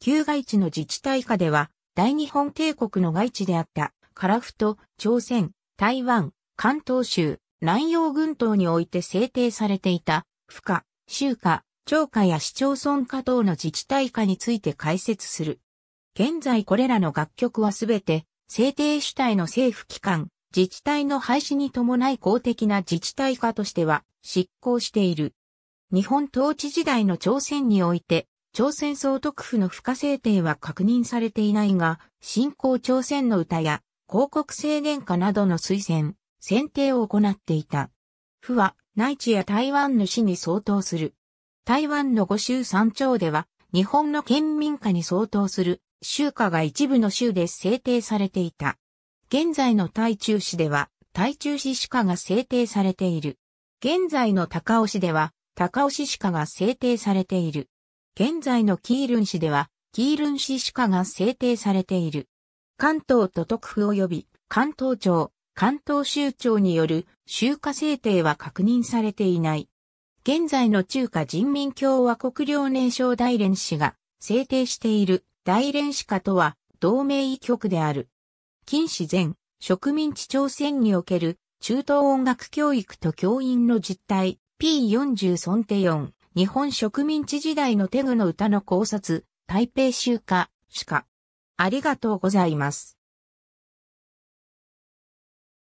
旧外地の自治体下では、大日本帝国の外地であった、カラフト、朝鮮、台湾、関東州、南洋群島において制定されていた、府下、州下、町下や市町村下等の自治体下について解説する。現在これらの楽曲はすべて、制定主体の政府機関、自治体の廃止に伴い公的な自治体化としては執行している。日本統治時代の朝鮮において朝鮮総督府の不可制定は確認されていないが、新興朝鮮の歌や広告制限下などの推薦、選定を行っていた。府は内地や台湾の市に相当する。台湾の五州三町では、日本の県民下に相当する州下が一部の州で制定されていた。現在の台中市では、台中市市下が制定されている。現在の高尾市では、高尾市市下が制定されている。現在のキールン市では、キールン市歯科が制定されている。関東都督府及び関東庁、関東州庁による州下制定は確認されていない。現在の中華人民共和国領年少大連市が制定している大連市下とは同盟医局である。近市前、植民地朝鮮における中東音楽教育と教員の実態 P40 ソンテ4。日本植民地時代のテグの歌の考察、台北集歌、主歌。ありがとうございます。